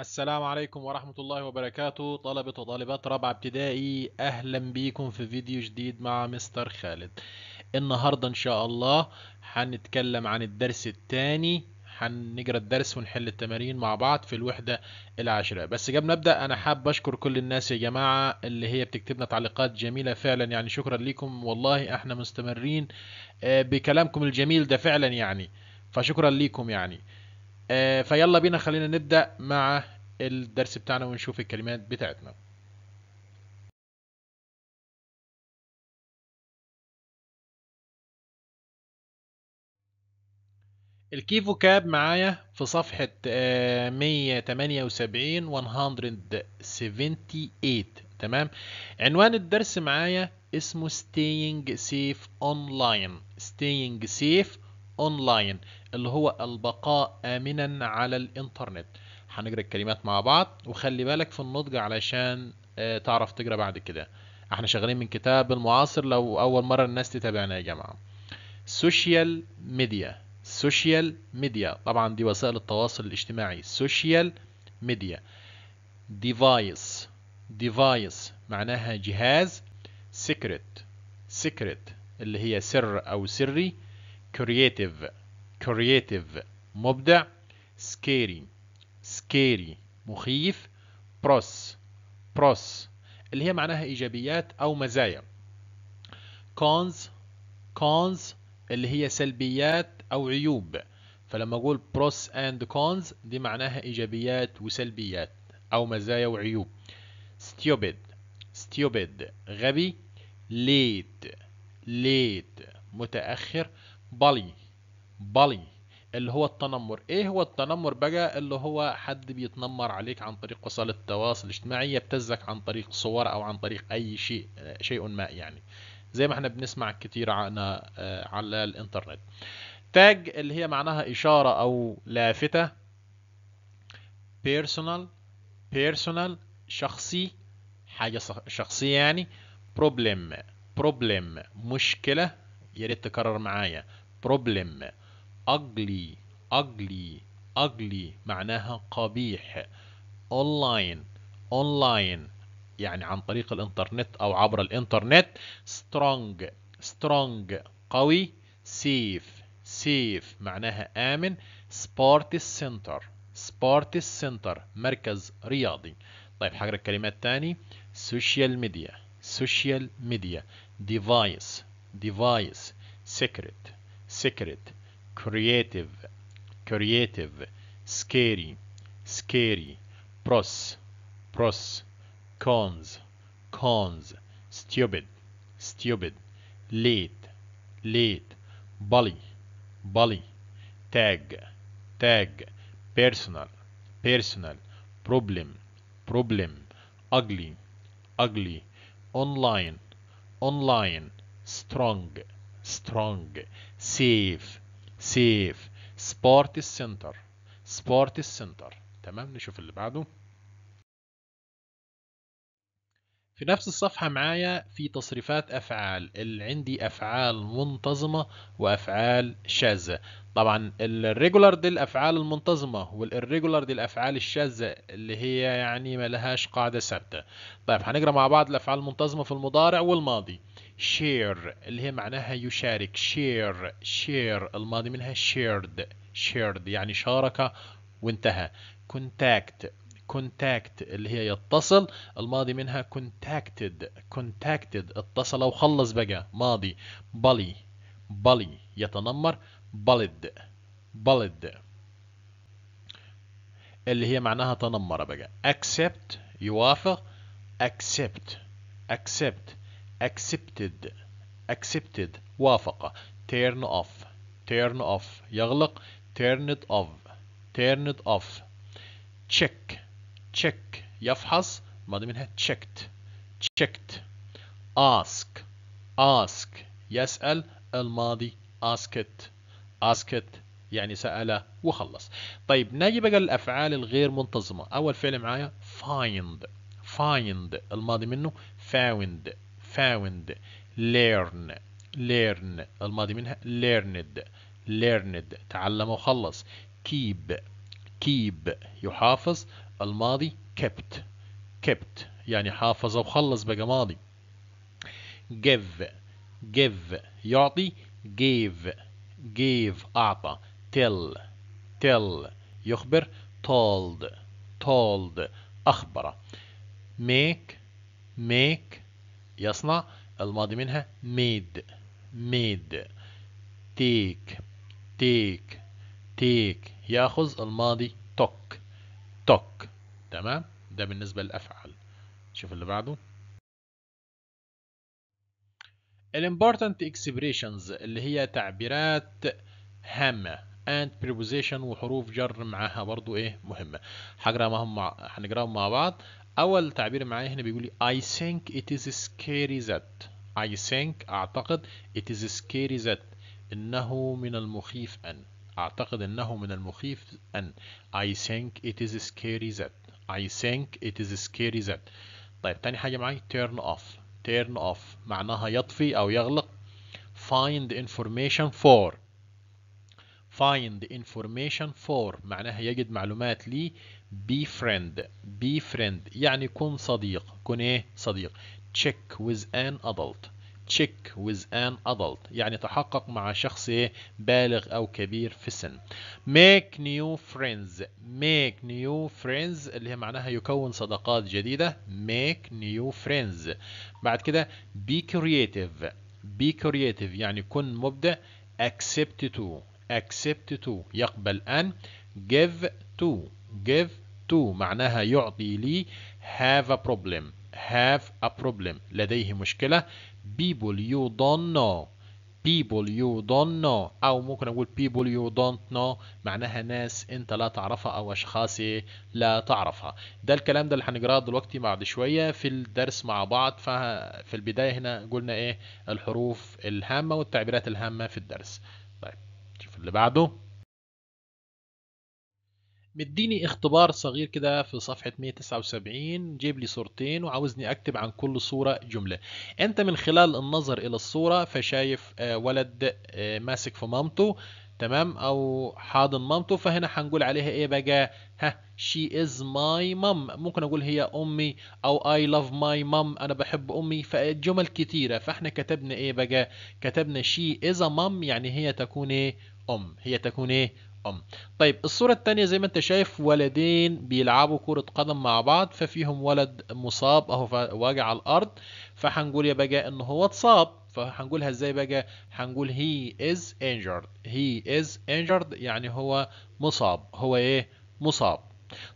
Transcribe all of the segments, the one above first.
السلام عليكم ورحمة الله وبركاته طلبة وطالبات رابعة ابتدائي أهلا بيكم في فيديو جديد مع مستر خالد النهاردة إن شاء الله هنتكلم عن الدرس الثاني هنجرى الدرس ونحل التمارين مع بعض في الوحدة العاشرة بس قبل نبدأ أنا حاب أشكر كل الناس يا جماعة اللي هي بتكتبنا تعليقات جميلة فعلا يعني شكرا لكم والله احنا مستمرين آه، بكلامكم الجميل ده فعلا يعني فشكرا لكم يعني آه، فيلا بينا خلينا نبدأ مع الدرس بتاعنا ونشوف الكلمات بتاعتنا الكي فوكاب معايا في صفحة 178 آه، 178 تمام عنوان الدرس معايا اسمه staying safe online staying safe اونلاين اللي هو البقاء امنا على الانترنت هنجري الكلمات مع بعض وخلي بالك في النضج علشان آه، تعرف تجرى بعد كده احنا شغالين من كتاب المعاصر لو اول مره الناس تتابعنا يا جماعه سوشيال ميديا سوشيال ميديا طبعا دي وسائل التواصل الاجتماعي سوشيال ميديا ديفايس ديفايس معناها جهاز سيكريت سيكريت اللي هي سر او سري creative creative مبدع سكيري سكيري مخيف بروس بروس اللي هي معناها إيجابيات أو مزايا cons cons اللي هي سلبيات أو عيوب فلما أقول pros and cons دي معناها إيجابيات وسلبيات أو مزايا وعيوب ستيوبيد stupid غبي late late متأخر بالي بالي اللي هو التنمر ايه هو التنمر بقى اللي هو حد بيتنمر عليك عن طريق وسائل التواصل الاجتماعي يبتزك عن طريق صور او عن طريق اي شيء شيء ما يعني زي ما احنا بنسمع كتير عنا على الانترنت تاج اللي هي معناها اشاره او لافته بيرسونال بيرسونال شخصي حاجه شخصيه يعني بروبلم بروبلم مشكله يا ريت تكرر معايا problem ugly ugly ugly معناها قبيح online online يعني عن طريق الانترنت او عبر الانترنت strong strong قوي safe safe معناها آمن سبورت سنتر سبورت سنتر مركز رياضي طيب حجر الكلمات تاني سوشيال ميديا سوشيال ميديا ديفايس device, secret, secret, creative, creative, scary, scary, pros, pros, cons, cons, stupid, stupid, late, late, bully, bully, tag, tag, personal, personal, problem, problem, ugly, ugly, online, online, strong strong safe safe سبورت السنتر سبورت السنتر تمام نشوف اللي بعده في نفس الصفحة معايا في تصريفات أفعال اللي عندي أفعال منتظمة وأفعال شاذة طبعا الريجولار دي الأفعال المنتظمة والريجولار دي الأفعال الشاذة اللي هي يعني لهاش قاعدة ثابتة طيب هنقرأ مع بعض الأفعال المنتظمة في المضارع والماضي شير اللي هي معناها يشارك شير شير الماضي منها شيرد شيرد يعني شارك وانتهى كونتاكت كونتاكت اللي هي يتصل الماضي منها كونتاكتد كونتاكتد اتصل وخلص بقى ماضي بالي بالي يتنمر بالد بالد اللي هي معناها تنمر بقى accept يوافق accept accept accepted accepted وافق turn off turn off يغلق turn it off turn it off check check يفحص ماضي منها checked checked ask ask يسأل الماضي ask it ask it يعني سأل وخلص طيب نجي بقى الأفعال الغير منتظمة أول فعل معايا find find الماضي منه found found learn learn الماضي منها learned learned تعلم وخلص keep keep يحافظ الماضي kept kept يعني حافظ وخلص بقى ماضي give give يعطي gave gave أعطى tell tell يخبر told told أخبر make make يصنع الماضي منها made made take take take يأخذ الماضي took took تمام ده بالنسبة للأفعال شوف اللي بعده الامبورتنت expressions اللي هي تعبيرات هامة and preposition وحروف جر معاها برضو ايه مهمه هقرا مع هنقراهم مع بعض اول تعبير معايا هنا بيقول لي I think it is scary that I think اعتقد it is scary that انه من المخيف ان اعتقد انه من المخيف ان I think it is scary that I think it is scary that طيب تاني حاجة معايا turn off turn off معناها يطفي او يغلق find information for find information for معناها يجد معلومات لي be friend be friend يعني كن صديق كن ايه صديق check with an adult check with an adult يعني تحقق مع شخص بالغ أو كبير في السن make new friends make new friends اللي هي معناها يكون صداقات جديدة make new friends بعد كده be creative be creative يعني كن مبدع accept to accept to يقبل أن give to give to معناها يعطي لي have a problem have a problem لديه مشكلة people you don't know people you don't know أو ممكن أقول people you don't know معناها ناس أنت لا تعرفها أو أشخاص لا تعرفها ده الكلام ده اللي هنقراه دلوقتي بعد شوية في الدرس مع بعض ففي البداية هنا قلنا إيه الحروف الهامة والتعبيرات الهامة في الدرس اللي بعده مديني اختبار صغير كده في صفحة 179 جيب لي صورتين وعاوزني اكتب عن كل صورة جملة انت من خلال النظر الى الصورة فشايف آه، ولد آه، ماسك في مامته تمام او حاضن مامته فهنا هنقول عليها ايه بقى ها شي از ماي مام ممكن اقول هي امي او اي لاف ماي مام انا بحب امي فجمل كتيرة فاحنا كتبنا ايه بقى كتبنا شي از مام يعني هي تكون ايه أم هي تكون إيه أم طيب الصورة الثانية زي ما أنت شايف ولدين بيلعبوا كرة قدم مع بعض ففيهم ولد مصاب أهو واجع على الأرض فهنقول يا بقى إن هو اتصاب فهنقولها إزاي بقى هنقول he is injured he is injured يعني هو مصاب هو إيه مصاب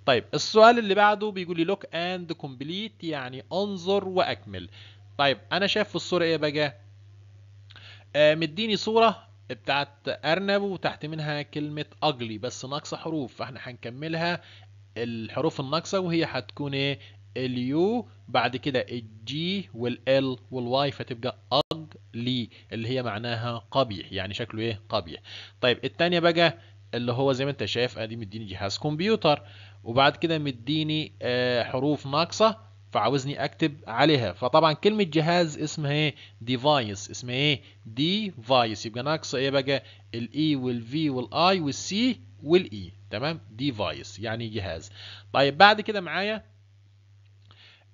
طيب السؤال اللي بعده بيقول لي look and complete يعني انظر وأكمل طيب أنا شايف في الصورة إيه بقى آه مديني صورة بتاعت أرنب وتحت منها كلمة أجلي بس ناقصة حروف فاحنا هنكملها الحروف الناقصة وهي هتكون ايه اليو بعد كده الجي والال والواي فتبقى أجلي اللي هي معناها قبيح يعني شكله ايه قبيح طيب التانية بقى اللي هو زي ما انت شايف ادي مديني جهاز كمبيوتر وبعد كده مديني آه، حروف ناقصة فعاوزني اكتب عليها فطبعا كلمه جهاز اسمها ايه ديفايس اسمها ايه ديفايس يبقى ناقصه ايه بقى الاي e والفي والاي والسي والاي e. تمام ديفايس يعني جهاز طيب بعد كده معايا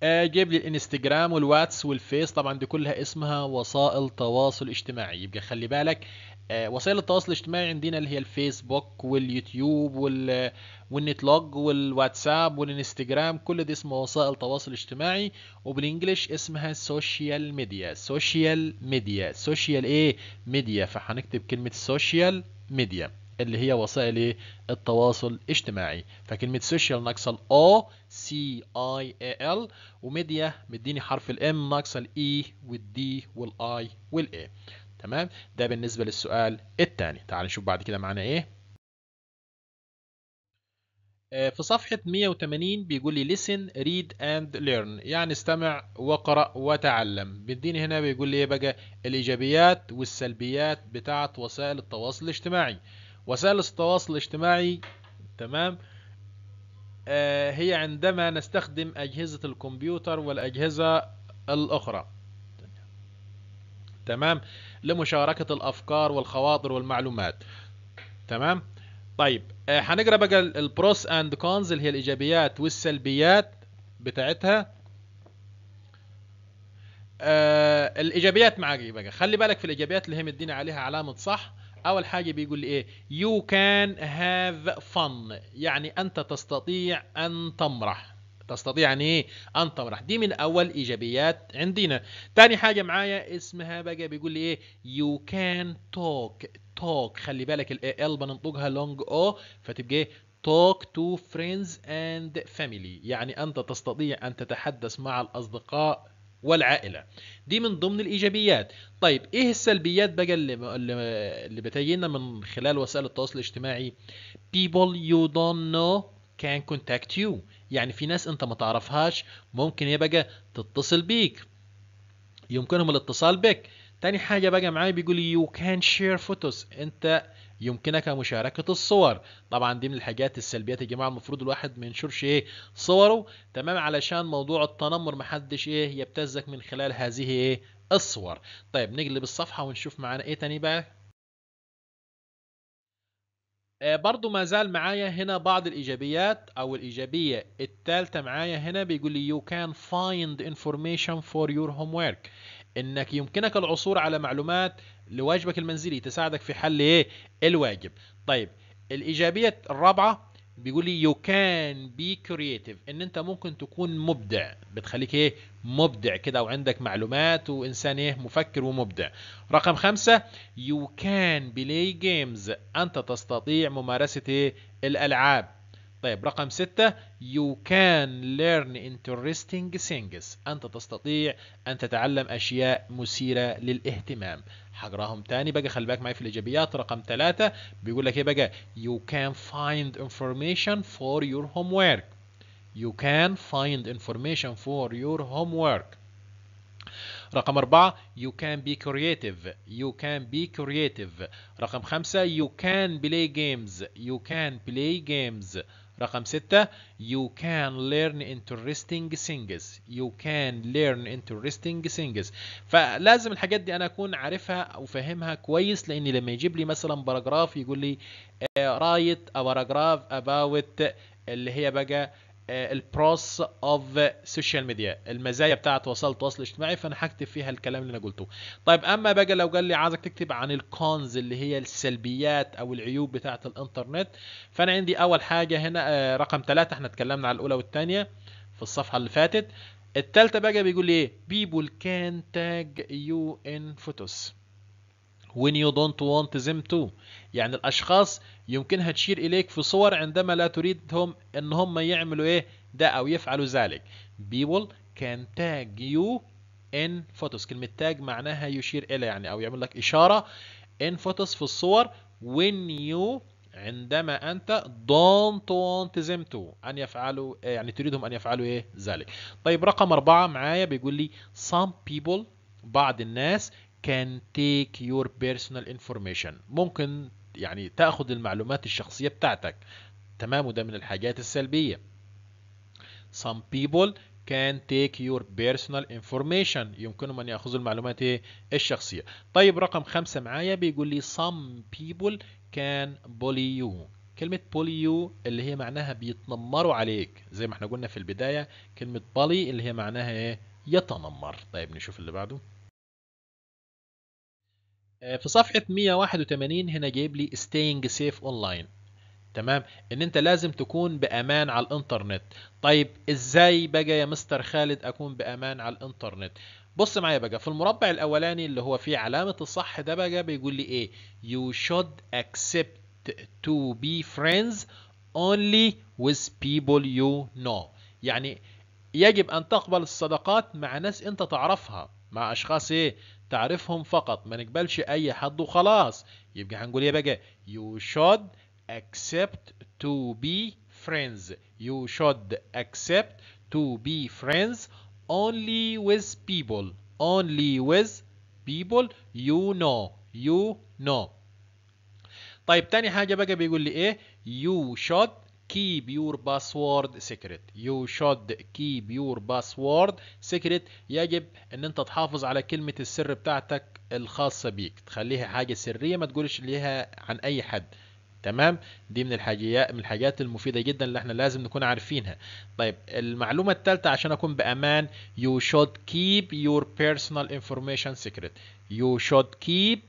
آه، جيب لي الانستجرام والواتس والفيس طبعا دي كلها اسمها وسائل تواصل اجتماعي يبقى خلي بالك آه، وسائل التواصل الاجتماعي عندنا اللي هي الفيسبوك واليوتيوب وال... والنتلوج والواتساب والانستجرام كل دي اسمها وسائل تواصل اجتماعي وبالانجلش اسمها سوشيال ميديا سوشيال ميديا سوشيال ايه ميديا فهنكتب كلمة سوشيال ميديا اللي هي وسائل ايه التواصل الاجتماعي فكلمة سوشيال ناقصة ال O اي اي ال وميديا مديني حرف الام ناقصة الاي e، والدي والاي والاي تمام ده بالنسبة للسؤال الثاني تعال نشوف بعد كده معانا ايه آه، في صفحة 180 بيقول لي listen, read and learn يعني استمع وقرأ وتعلم بيديني هنا بيقول لي إيه بقى الإيجابيات والسلبيات بتاعت وسائل التواصل الاجتماعي وسائل التواصل الاجتماعي تمام آه، هي عندما نستخدم أجهزة الكمبيوتر والأجهزة الأخرى تمام لمشاركة الأفكار والخواطر والمعلومات تمام طيب هنقرا آه، بقى البروس اند كونز اللي هي الايجابيات والسلبيات بتاعتها آه الايجابيات معاك إيه بقى خلي بالك في الايجابيات اللي هي مدينا عليها علامه صح اول حاجه بيقول لي ايه يو كان هاف فن يعني انت تستطيع ان تمرح تستطيع ان ايه ان تمرح دي من اول ايجابيات عندنا تاني حاجه معايا اسمها بقى بيقول لي ايه يو كان توك توك خلي بالك ال ال بننطقها لونج او فتبقى ايه talk to friends and family يعني انت تستطيع ان تتحدث مع الاصدقاء والعائله دي من ضمن الايجابيات طيب ايه السلبيات بقى اللي اللي بتجينا من خلال وسائل التواصل الاجتماعي people you don't know can contact you يعني في ناس انت ما تعرفهاش ممكن ايه بقى تتصل بيك يمكنهم الاتصال بك تاني حاجة بقى معايا بيقول يو كان شير فوتوس انت يمكنك مشاركة الصور طبعا دي من الحاجات السلبيات يا جماعة المفروض الواحد ما ينشرش ايه صوره تمام علشان موضوع التنمر محدش ايه يبتزك من خلال هذه ايه الصور طيب نقلب الصفحة ونشوف معانا ايه تاني بقى آه، برضو ما زال معايا هنا بعض الإيجابيات أو الإيجابية الثالثة معايا هنا بيقول لي you can find information for your homework إنك يمكنك العثور على معلومات لواجبك المنزلي تساعدك في حل إيه الواجب طيب الإيجابية الرابعة بيقول لي يو كان بي كرييتيف ان انت ممكن تكون مبدع بتخليك ايه مبدع كده وعندك معلومات وانسان ايه مفكر ومبدع رقم خمسة يو كان بلاي جيمز انت تستطيع ممارسة ايه الالعاب طيب رقم ستة you can learn interesting things أنت تستطيع أن تتعلم أشياء مثيرة للاهتمام حقراهم تاني بقى خلي بالك معي في الإيجابيات رقم ثلاثة بيقول لك إيه بقى you can find information for your homework you can find information for your homework رقم أربعة you can be creative you can be creative رقم خمسة you can play games you can play games رقم ستة you can learn interesting things you can learn interesting things فلازم الحاجات دي أنا أكون عارفها أو فاهمها كويس لأني لما يجيب لي مثلا باراجراف يقول لي write آه، a paragraph about اللي هي بقى البروس اوف سوشيال ميديا المزايا بتاعه وسائل التواصل الاجتماعي فانا هكتب فيها الكلام اللي انا قلته طيب اما باجي لو قال لي عايزك تكتب عن الكونز اللي هي السلبيات او العيوب بتاعه الانترنت فانا عندي اول حاجه هنا آه، رقم ثلاثة احنا اتكلمنا على الاولى والثانيه في الصفحه اللي فاتت الثالثه بقى بيقول لي ايه بيبول كان تاج يو ان فوتوس when you don't want them to يعني الأشخاص يمكنها تشير إليك في صور عندما لا تريدهم أن هم يعملوا إيه ده أو يفعلوا ذلك people can tag you in photos كلمة tag معناها يشير إلى يعني أو يعمل لك إشارة in photos في الصور when you عندما أنت don't want them to أن يفعلوا إيه، يعني تريدهم أن يفعلوا إيه ذلك طيب رقم أربعة معايا بيقول لي some people بعض الناس can take your personal information ممكن يعني تأخذ المعلومات الشخصيه بتاعتك تمام وده من الحاجات السلبيه some people can take your personal information يمكنهم ان ياخذوا المعلومات الشخصيه طيب رقم خمسة معايا بيقول لي some people can bully you كلمة bully you اللي هي معناها بيتنمروا عليك زي ما احنا قلنا في البداية كلمة bully اللي هي معناها ايه يتنمر طيب نشوف اللي بعده آه، في صفحة 181 هنا جايب لي staying safe online تمام ان انت لازم تكون بامان على الانترنت طيب ازاي بقى يا مستر خالد اكون بامان على الانترنت بص معايا بقى في المربع الاولاني اللي هو فيه علامة الصح ده بقى بيقول لي ايه you should accept to be friends only with people you know يعني يجب ان تقبل الصداقات مع ناس انت تعرفها مع اشخاص ايه تعرفهم فقط ما نقبلش اي حد وخلاص يبقى هنقول ايه بقى you should accept to be friends you should accept to be friends only with people only with people you know you know طيب تاني حاجة بقى بيقول لي ايه you should keep your password secret you should keep your password secret يجب ان انت تحافظ على كلمة السر بتاعتك الخاصة بيك تخليها حاجة سرية ما تقولش ليها عن اي حد تمام دي من الحاجات من الحاجات المفيده جدا اللي احنا لازم نكون عارفينها طيب المعلومه الثالثه عشان اكون بامان you should keep your personal information secret you should keep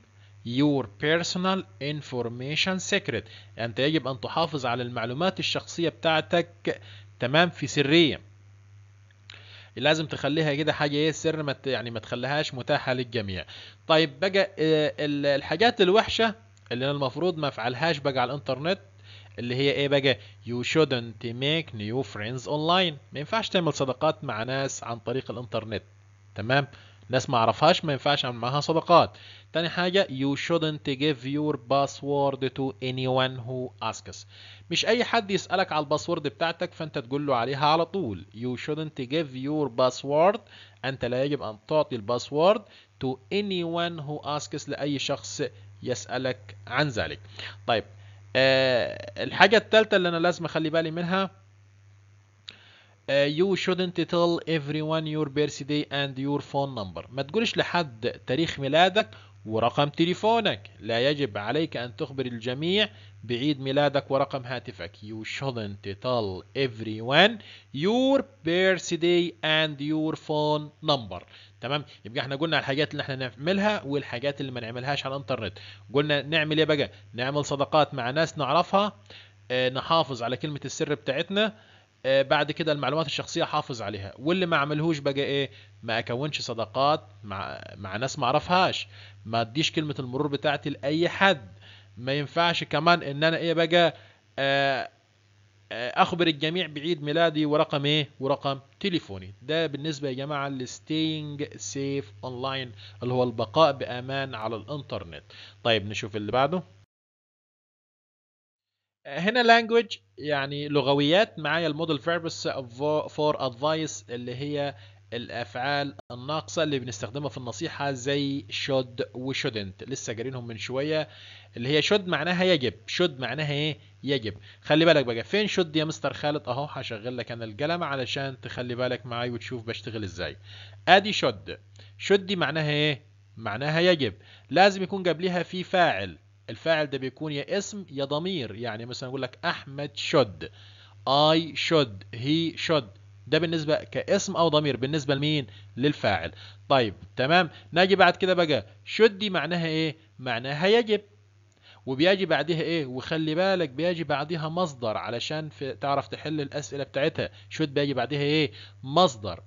your personal information secret أنت يجب أن تحافظ على المعلومات الشخصية بتاعتك تمام في سرية لازم تخليها كده حاجة ايه السر ما يعني ما تخليهاش متاحة للجميع طيب بقى آه، الحاجات الوحشة اللي انا المفروض ما افعلهاش بقى على الانترنت اللي هي ايه بقى you shouldn't make new friends online ما ينفعش تعمل صداقات مع ناس عن طريق الانترنت تمام ناس ما اعرفهاش ما ينفعش اعمل معاها صداقات تاني حاجة you shouldn't give your password to anyone who asks مش اي حد يسألك على الباسورد بتاعتك فانت تقول له عليها على طول you shouldn't give your password انت لا يجب ان تعطي الباسورد to anyone who asks لاي شخص يسألك عن ذلك طيب أه الحاجة الثالثة اللي انا لازم اخلي بالي منها يو شودنت تيل ايفري وان يور بيرثدي اند يور فون نمبر ما تقولش لحد تاريخ ميلادك ورقم تليفونك لا يجب عليك أن تخبر الجميع بعيد ميلادك ورقم هاتفك you shouldn't tell everyone your birthday and your phone number تمام يبقى احنا قلنا الحاجات اللي احنا نعملها والحاجات اللي ما نعملهاش على الانترنت قلنا نعمل ايه بقى نعمل صداقات مع ناس نعرفها اه نحافظ على كلمة السر بتاعتنا آه، بعد كده المعلومات الشخصيه حافظ عليها واللي ما عملهوش بقى ايه ما اكونش صداقات مع مع ناس ما اعرفهاش ما اديش كلمه المرور بتاعتي لاي حد ما ينفعش كمان ان انا ايه بقى آه، آه، اخبر الجميع بعيد ميلادي ورقم ايه ورقم تليفوني ده بالنسبه يا جماعه لستينج سيف اونلاين اللي هو البقاء بامان على الانترنت طيب نشوف اللي بعده هنا لانجوج يعني لغويات معايا المودل فيربس فور ادفايس اللي هي الافعال الناقصه اللي بنستخدمها في النصيحه زي شود وشودنت لسه جارينهم من شويه اللي هي شود معناها يجب شود معناها ايه يجب خلي بالك بقى فين شود يا مستر خالد اهو هشغل لك انا القلم علشان تخلي بالك معايا وتشوف بشتغل ازاي ادي شود شود دي معناها ايه معناها يجب لازم يكون قبلها في فاعل الفاعل ده بيكون يا اسم يا ضمير يعني مثلا اقول لك احمد شد I should he should ده بالنسبة كاسم أو ضمير بالنسبة لمين؟ للفاعل طيب تمام ناجي بعد كده بقى should دي معناها إيه؟ معناها يجب وبيجي بعدها إيه؟ وخلي بالك بيجي بعدها مصدر علشان في تعرف تحل الأسئلة بتاعتها should بيجي بعدها إيه؟ مصدر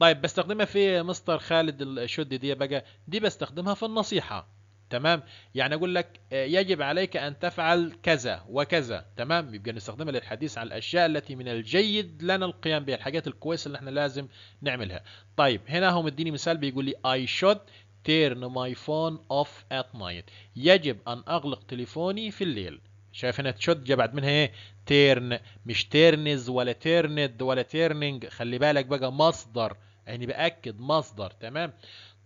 طيب بستخدمها في مستر خالد الشد دي بقى دي بستخدمها في النصيحة تمام يعني اقول لك آه، يجب عليك ان تفعل كذا وكذا تمام يبقى نستخدمها للحديث عن الاشياء التي من الجيد لنا القيام بها الحاجات الكويسه اللي احنا لازم نعملها طيب هنا هو مديني مثال بيقول لي اي شود تيرن ماي فون اوف ات نايت يجب ان اغلق تليفوني في الليل شايف هنا تشد جا بعد منها ايه تيرن مش تيرنز ولا تيرند ولا تيرنينج خلي بالك بقى مصدر يعني باكد مصدر تمام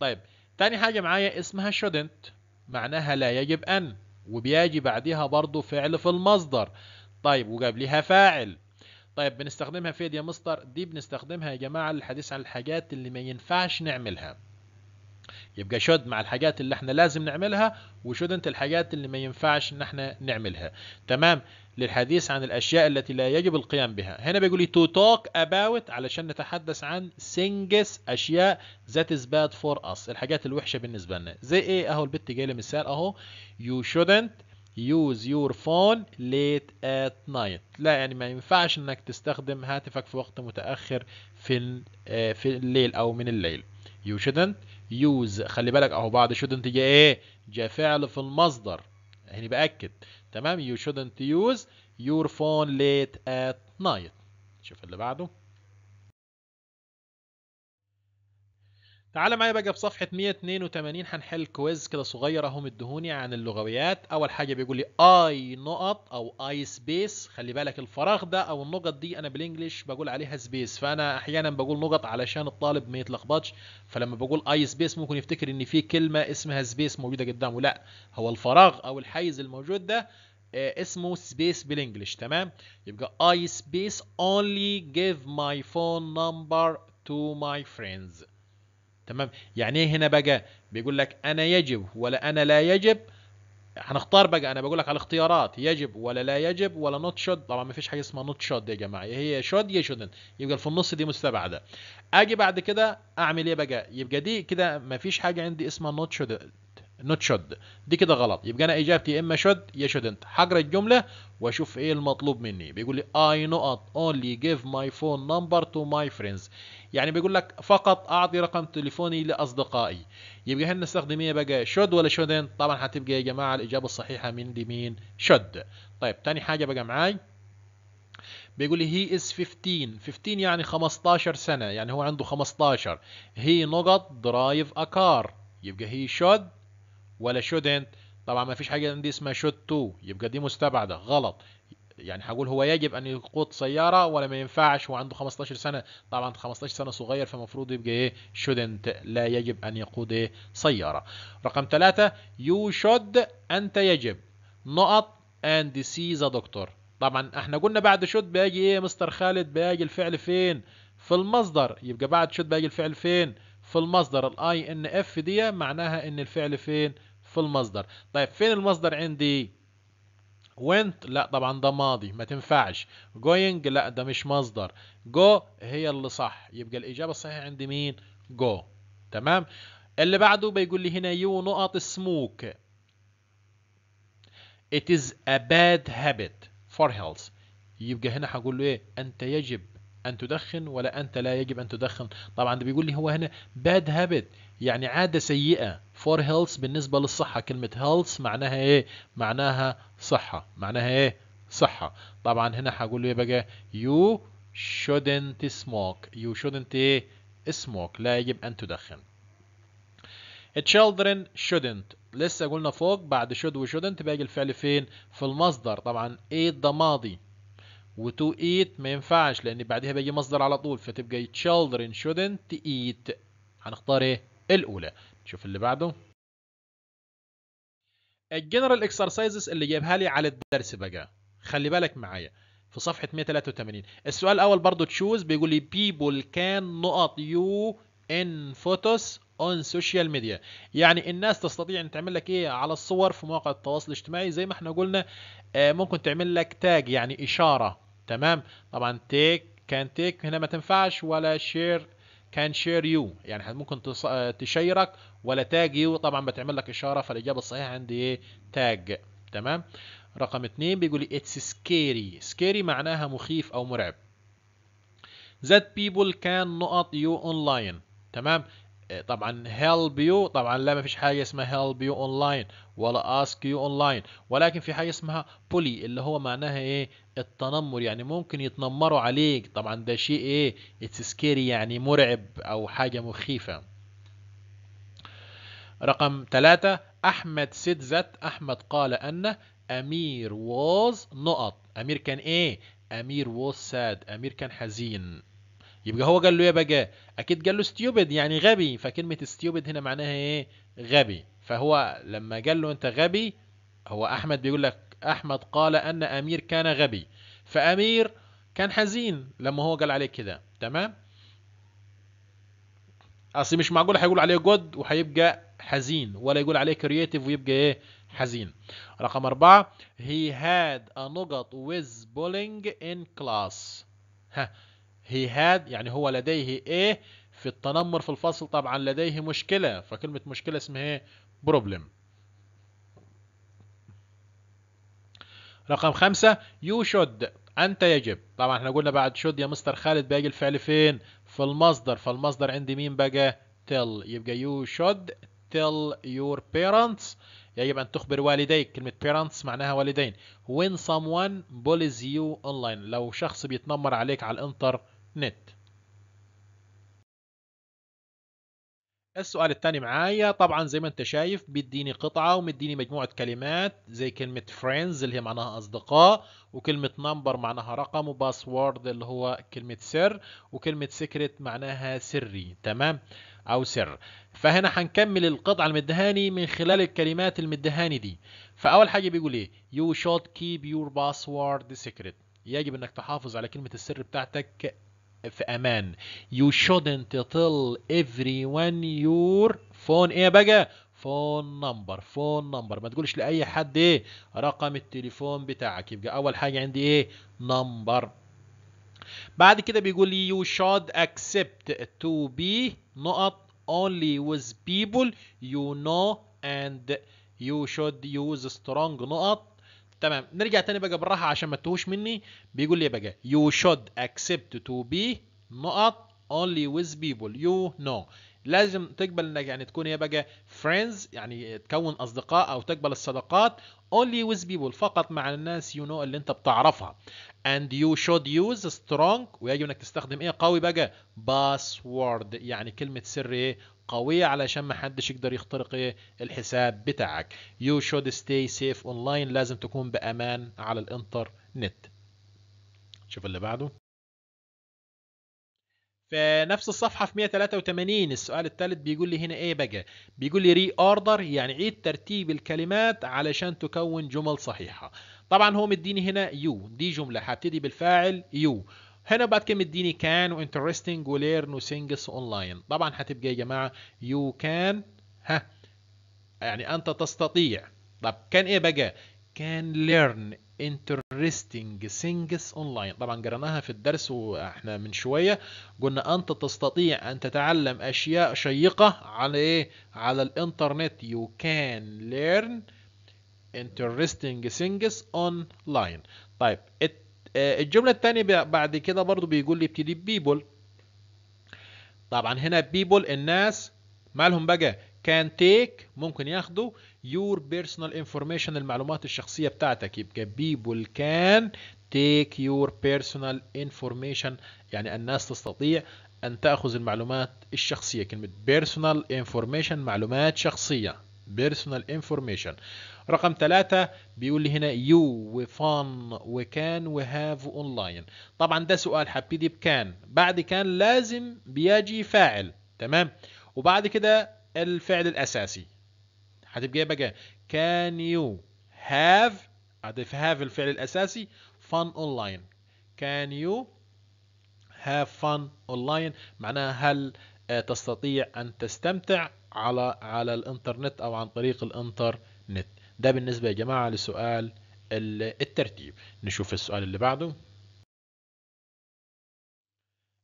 طيب تاني حاجه معايا اسمها شودنت معناها لا يجب أن وبيجي بعدها برضو فعل في المصدر طيب وجاب ليها فاعل طيب بنستخدمها فين يا مستر دي بنستخدمها يا جماعة للحديث عن الحاجات اللي ما ينفعش نعملها يبقى شد مع الحاجات اللي احنا لازم نعملها وشدنت الحاجات اللي ما ينفعش ان احنا نعملها تمام للحديث عن الاشياء التي لا يجب القيام بها هنا بيقول لي تو توك اباوت علشان نتحدث عن سينجس اشياء ذات از باد فور اس الحاجات الوحشه بالنسبه لنا زي ايه اهو البت جاي لي مثال اهو يو شودنت use your phone late at night لا يعني ما ينفعش انك تستخدم هاتفك في وقت متاخر في آه، في الليل او من الليل you shouldn't يوز خلي بالك اهو بعد شودنت جه ايه جه فعل في المصدر هني يعني باكد تمام يو شودنت يوز يور فون ليت ات نايت شوف اللي بعده تعال معايا بقى بصفحة 182 هنحل كويز كده صغير اهو مدهوني عن اللغويات اول حاجة بيقول لي اي نقط او اي سبيس خلي بالك الفراغ ده او النقط دي انا بالانجلش بقول عليها سبيس فانا احيانا بقول نقط علشان الطالب ما يتلخبطش فلما بقول اي سبيس ممكن يفتكر ان في كلمة اسمها سبيس موجودة قدامه لا هو الفراغ او الحيز الموجود ده آه، اسمه سبيس بالانجلش تمام يبقى اي سبيس اونلي جيف ماي فون نمبر تو ماي فريندز تمام يعني ايه هنا بقى بيقول لك انا يجب ولا انا لا يجب هنختار بقى انا بقول لك على الاختيارات يجب ولا لا يجب ولا نوت شود طبعا ما فيش حاجه اسمها نوت شود يا جماعه إيه هي شود يا شودن يبقى في النص دي مستبعده اجي بعد كده اعمل ايه بقى يبقى دي كده ما فيش حاجه عندي اسمها نوت شود نوت شود دي كده غلط يبقى انا اجابتي يا اما شود يا شودنت حقرا الجمله واشوف ايه المطلوب مني بيقول لي اي نوت اونلي جيف ماي فون نمبر تو ماي فريندز يعني بيقول لك فقط اعطي رقم تليفوني لاصدقائي يبقى هنا نستخدم ايه بقى شود ولا شودنت طبعا هتبقى يا جماعه الاجابه الصحيحه من دي مين شود طيب تاني حاجه بقى معاي بيقول لي هي از 15 15 يعني 15 سنة يعني هو عنده 15 هي نقط درايف ا كار يبقى هي شود ولا شودنت طبعا ما فيش حاجه دي اسمها should to يبقى دي مستبعده غلط يعني هقول هو يجب ان يقود سياره ولا ما ينفعش هو عنده 15 سنه طبعا 15 سنه صغير فمفروض يبقى ايه شودنت لا يجب ان يقود ايه سياره رقم ثلاثة يو شود انت يجب نقط اند سي ذا دكتور طبعا احنا قلنا بعد شود بيجي ايه مستر خالد بيجي الفعل فين في المصدر يبقى بعد شود بيجي الفعل فين في المصدر الاي ان اف دي معناها ان الفعل فين في المصدر طيب فين المصدر عندي went لا طبعا ده ماضي ما تنفعش going لا ده مش مصدر go هي اللي صح يبقى الإجابة الصحيحة عندي مين go تمام اللي بعده بيقول لي هنا يو نقط سموك it is a bad habit for health يبقى هنا هقول له ايه انت يجب ان تدخن ولا انت لا يجب ان تدخن طبعا ده بيقول لي هو هنا bad habit يعني عادة سيئة فور هيلث بالنسبة للصحة كلمة هيلث معناها ايه معناها صحة معناها ايه صحة طبعا هنا هقول له ايه بقى يو shouldn't smoke you shouldn't ايه smoke لا يجب ان تدخن children shouldn't لسه قلنا فوق بعد should و shouldn't باقي الفعل فين في المصدر طبعا eat ده ماضي و to ايت ما ينفعش لان بعدها بيجي مصدر على طول فتبقى children shouldn't eat هنختار ايه الاولى شوف اللي بعده الجنرال اكسرسايزز اللي جايبها لي على الدرس بقى خلي بالك معايا في صفحه 183 السؤال الاول برضو تشوز بيقول لي people can نقط you in photos اون سوشيال ميديا يعني الناس تستطيع ان تعمل لك ايه على الصور في مواقع التواصل الاجتماعي زي ما احنا قلنا آه، ممكن تعمل لك تاج يعني اشاره تمام طبعا تيك كان تيك هنا ما تنفعش ولا شير كان شير يو يعني ممكن آه، تشيرك ولا تاج يو طبعا بتعمل لك اشاره فالاجابه الصحيحه عندي ايه تاج تمام رقم اثنين بيقول لي اتس سكيري سكيري معناها مخيف او مرعب that people can not you online تمام إيه، طبعا help you طبعا لا ما فيش حاجه اسمها help you online ولا ask you online ولكن في حاجه اسمها bully اللي هو معناها ايه التنمر يعني ممكن يتنمروا عليك طبعا ده شيء ايه it's scary يعني مرعب او حاجه مخيفه رقم ثلاثة أحمد زت أحمد قال أن أمير ووز نقط أمير كان إيه أمير ووز ساد أمير كان حزين يبقى هو قال له يا بقى اكيد قال له ستيوبد يعني غبي فكلمه ستيوبد هنا معناها ايه غبي فهو لما قال له انت غبي هو احمد بيقول لك احمد قال ان امير كان غبي فامير كان حزين لما هو قال عليه كده تمام اصل مش معقول هيقول عليه جود وهيبقى حزين ولا يقول عليه كرييتيف ويبقى ايه حزين رقم أربعة he had a nugget with bullying in class ها he had يعني هو لديه ايه في التنمر في الفصل طبعا لديه مشكلة فكلمة مشكلة اسمها ايه بروبلم رقم خمسة يو شود أنت يجب طبعا احنا قلنا بعد شود يا مستر خالد باقي الفعل فين في المصدر فالمصدر عندي مين بقى تل يبقى يو شود تل يور بيرنتس يجب أن تخبر والديك كلمة بيرنتس معناها والدين وين someone bullies يو اونلاين لو شخص بيتنمر عليك على الانتر نت السؤال الثاني معايا طبعا زي ما انت شايف بيديني قطعة ومديني مجموعة كلمات زي كلمة فريندز اللي هي معناها أصدقاء وكلمة نمبر معناها رقم وباسورد اللي هو كلمة سر وكلمة secret معناها سري تمام أو سر فهنا هنكمل القطعة المدهاني من خلال الكلمات المدهاني دي فأول حاجة بيقول إيه You should keep your password secret يجب انك تحافظ على كلمة السر بتاعتك في امان you shouldn't tell everyone your phone ايه بقى فون نمبر فون نمبر ما تقولش لاي حد ايه رقم التليفون بتاعك يبقى اول حاجه عندي ايه نمبر بعد كده بيقول لي you should accept to be نقط only with people you know and you should use strong نقط تمام نرجع تاني بقى بالراحه عشان ما تتوهوش مني بيقول لي بقى يو شود اكسبت تو بي نقط only with people you know لازم تقبل انك يعني تكون ايه بقى friends يعني تكون اصدقاء او تقبل الصداقات only with people فقط مع الناس you know اللي انت بتعرفها and you should use strong ويجب انك تستخدم ايه قوي بقى password يعني كلمه سر ايه قوية علشان ما حدش يقدر يخترق ايه الحساب بتاعك you should stay safe online لازم تكون بأمان على الانترنت شوف اللي بعده في نفس الصفحة في 183 السؤال الثالث بيقول لي هنا ايه بقى بيقول لي ري اوردر يعني عيد ترتيب الكلمات علشان تكون جمل صحيحة طبعا هو مديني هنا يو دي جملة هبتدي بالفاعل يو هنا بقى كلمه ديني كان وانترستنج وليرن وسينجس اونلاين طبعا هتبقى يا جماعه يو كان ها يعني انت تستطيع طب كان ايه بقى كان ليرن interesting things online طبعا قرناها في الدرس واحنا من شوية قلنا أنت تستطيع أن تتعلم أشياء شيقة على إيه؟ على الإنترنت you can learn interesting things online طيب it آه، الجملة الثانية بعد كده برضو بيقول لي ابتدي بيبول طبعا هنا بيبول الناس مالهم بقى كان تيك ممكن ياخدوا يور بيرسونال انفورميشن المعلومات الشخصية بتاعتك يبقى بيبول كان تيك يور بيرسونال انفورميشن يعني الناس تستطيع أن تأخذ المعلومات الشخصية كلمة بيرسونال انفورميشن معلومات شخصية بيرسونال انفورميشن رقم ثلاثة بيقول لي هنا يو وفان وكان وهاف اونلاين طبعا ده سؤال هبتدي بكان بعد كان لازم بيجي فاعل تمام وبعد كده الفعل الاساسي هتبقى ايه بقى كان يو هاف اضيف هاف الفعل الاساسي فان اونلاين كان يو هاف فان اونلاين معناها هل آه، تستطيع أن تستمتع على على الإنترنت أو عن طريق الإنترنت ده بالنسبة يا جماعة لسؤال الترتيب نشوف السؤال اللي بعده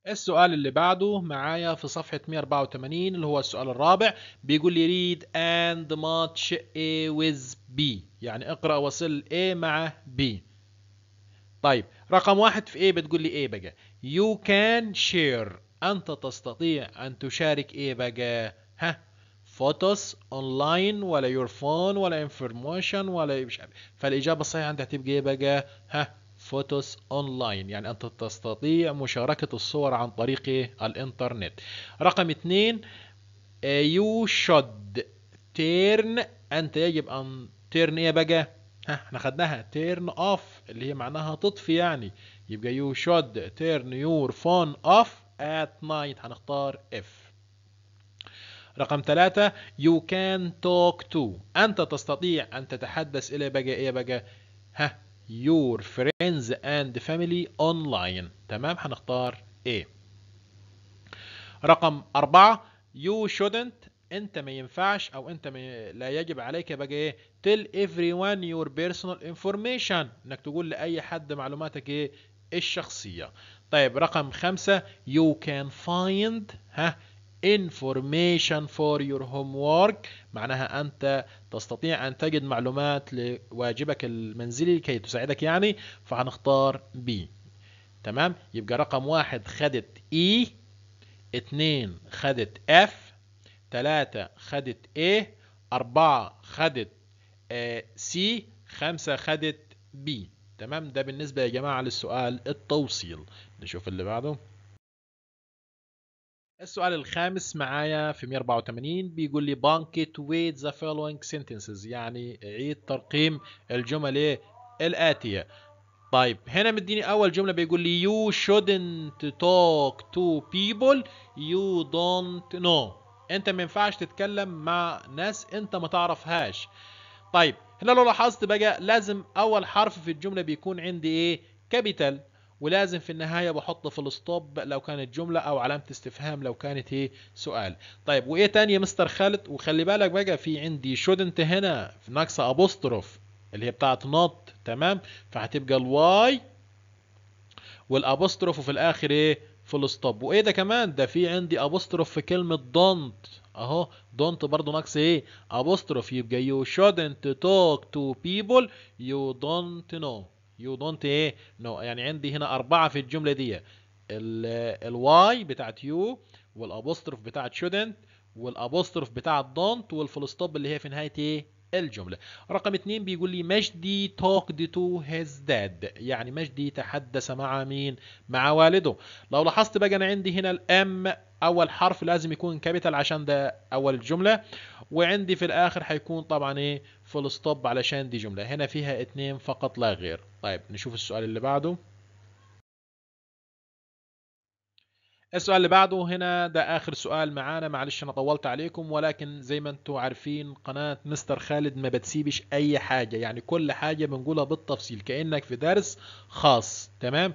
السؤال اللي بعده معايا في صفحة 184 اللي هو السؤال الرابع بيقول لي read and match A with B يعني اقرأ وصل A مع B طيب رقم واحد في A بتقول لي A بقى you can share أنت تستطيع أن تشارك إيه بقى ها فوتوس أونلاين ولا يور فون ولا انفورميشن ولا مش عارف فالإجابة الصحيحة عندها هتبقى إيه بقى ها فوتوس أونلاين يعني أنت تستطيع مشاركة الصور عن طريق الإنترنت رقم اثنين يو شود تيرن أنت يجب أن تيرن إيه بقى ها احنا خدناها تيرن اوف اللي هي معناها تطفي يعني يبقى يو شود تيرن يور فون اوف at night هنختار if رقم ثلاثة you can talk to أنت تستطيع أن تتحدث إلى بقى إيه بقى ها your friends and family online تمام هنختار إيه رقم أربعة you shouldn't أنت ما ينفعش أو أنت ما لا يجب عليك بقى إيه tell everyone your personal information إنك تقول لأي حد معلوماتك إيه الشخصية طيب رقم خمسة you can find ها information for your homework معناها أنت تستطيع أن تجد معلومات لواجبك المنزلي كي تساعدك يعني فهنختار B تمام يبقى رقم واحد خدت E اتنين خدت F تلاتة خدت A أربعة خدت آه، C خمسة خدت B تمام ده بالنسبة يا جماعة للسؤال التوصيل نشوف اللي بعده السؤال الخامس معايا في 184 بيقول لي بانكيت ويت ذا فولوينج سنتنسز يعني عيد ترقيم الجمل الآتية طيب هنا مديني أول جملة بيقول لي يو شودنت توك تو بيبل يو دونت نو أنت ما ينفعش تتكلم مع ناس أنت ما تعرفهاش طيب هنا لو لاحظت بقى لازم اول حرف في الجمله بيكون عندي ايه كابيتال ولازم في النهاية بحط في الستوب لو كانت جملة أو علامة استفهام لو كانت ايه سؤال طيب وإيه تاني يا مستر خالد وخلي بالك بقى في عندي شودنت هنا في ناقصة أبوستروف اللي هي بتاعت نوت تمام فهتبقى الواي والأبوستروف وفي الآخر إيه فول ستوب وإيه ده كمان ده في عندي أبوستروف في كلمة دونت اهو دونت برضو ناقص ايه ابوستروف يبقى you shouldn't talk to people you don't know you don't ايه no يعني عندي هنا اربعة في الجملة دي الواي بتاعت you والابوستروف بتاعت shouldn't والابوستروف بتاعت don't والفول ستوب اللي هي في نهاية ايه الجملة رقم اثنين بيقول لي مجدي توكد تو his داد يعني مجدي تحدث مع مين مع والده لو لاحظت بقى انا عندي هنا الام اول حرف لازم يكون كابيتال عشان ده اول الجملة وعندي في الاخر هيكون طبعا ايه فول ستوب علشان دي جملة هنا فيها اتنين فقط لا غير طيب نشوف السؤال اللي بعده السؤال اللي بعده هنا ده اخر سؤال معانا معلش انا طولت عليكم ولكن زي ما انتم عارفين قناه مستر خالد ما بتسيبش اي حاجه يعني كل حاجه بنقولها بالتفصيل كانك في درس خاص تمام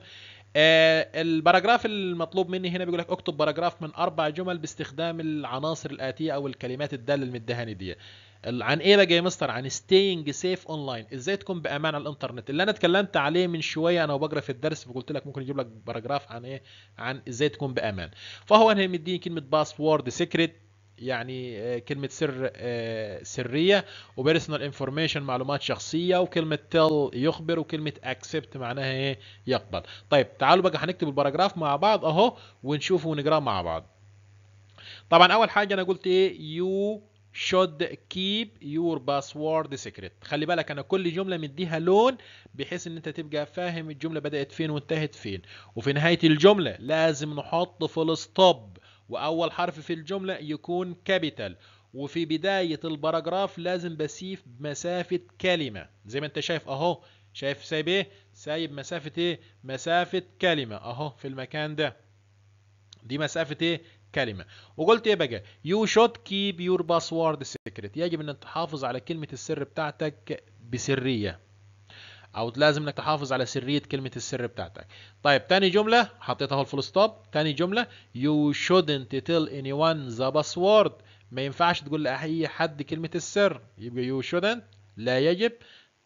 آه الباراجراف المطلوب مني هنا بيقول لك اكتب باراجراف من اربع جمل باستخدام العناصر الاتيه او الكلمات الداله المدهانه دي عن ايه بقى يا مستر عن ستينج سيف اونلاين ازاي تكون بامان على الانترنت اللي انا اتكلمت عليه من شويه انا وبقرا في الدرس فقلت لك ممكن يجيب لك باراجراف عن ايه عن ازاي تكون بامان فهو انا مديني كلمه باسورد سيكريت يعني آه، كلمة سر آه، سرية وبيرسونال انفورميشن معلومات شخصية وكلمة تل يخبر وكلمة اكسبت معناها ايه يقبل طيب تعالوا بقى هنكتب الباراجراف مع بعض اهو ونشوفه ونقراه مع بعض طبعا اول حاجة انا قلت ايه يو should keep your password secret خلي بالك انا كل جمله مديها لون بحيث ان انت تبقى فاهم الجمله بدات فين وانتهت فين وفي نهايه الجمله لازم نحط فول ستوب واول حرف في الجمله يكون كابيتال وفي بدايه الباراجراف لازم بسيف مسافه كلمه زي ما انت شايف اهو شايف سايب ايه سايب مسافه ايه مسافه كلمه اهو في المكان ده دي مسافه ايه كلمة وقلت ايه بقى يو شوت كيب يور باسورد سيكريت يجب ان تحافظ على كلمة السر بتاعتك بسرية او لازم انك تحافظ على سرية كلمة السر بتاعتك طيب تاني جملة حطيتها الفول ستوب تاني جملة you shouldn't tell anyone the password ما ينفعش تقول لأي حد كلمة السر يبقى you shouldn't لا يجب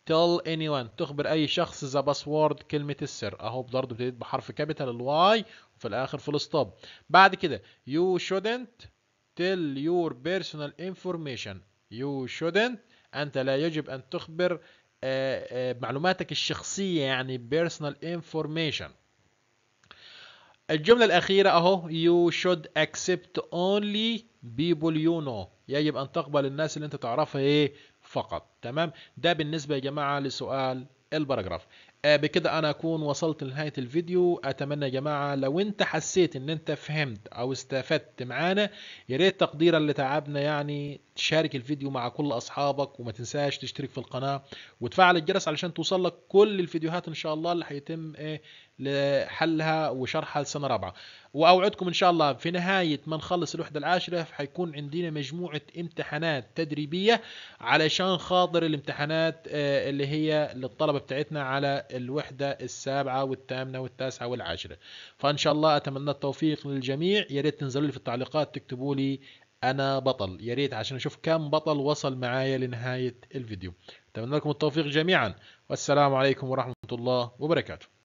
tell anyone تخبر اي شخص the password كلمة السر اهو برضه ابتديت بحرف كابيتال الواي في الاخر فول ستوب بعد كده يو شودنت تيل يور بيرسونال انفورميشن يو شودنت انت لا يجب ان تخبر آه، آه، معلوماتك الشخصية يعني بيرسونال انفورميشن الجملة الأخيرة أهو يو شود اكسبت اونلي بيبل يو نو يجب أن تقبل الناس اللي أنت تعرفها إيه فقط تمام ده بالنسبة يا جماعة لسؤال الباراجراف آه، بكده انا اكون وصلت لنهايه الفيديو اتمنى يا جماعه لو انت حسيت ان انت فهمت او استفدت معانا يا ريت تقديرا لتعبنا يعني تشارك الفيديو مع كل اصحابك وما تنساش تشترك في القناه وتفعل الجرس علشان توصلك كل الفيديوهات ان شاء الله اللي هيتم إيه، لحلها وشرحها لسنه رابعه واوعدكم ان شاء الله في نهايه ما نخلص الوحده العاشره حيكون عندنا مجموعه امتحانات تدريبيه علشان خاطر الامتحانات آه، اللي هي للطلبه بتاعتنا على الوحده السابعه والثامنه والتاسعه والعاشره فان شاء الله اتمنى التوفيق للجميع يا ريت تنزلوا لي في التعليقات تكتبوا لي انا بطل يا ريت عشان اشوف كم بطل وصل معايا لنهايه الفيديو اتمنى لكم التوفيق جميعا والسلام عليكم ورحمه الله وبركاته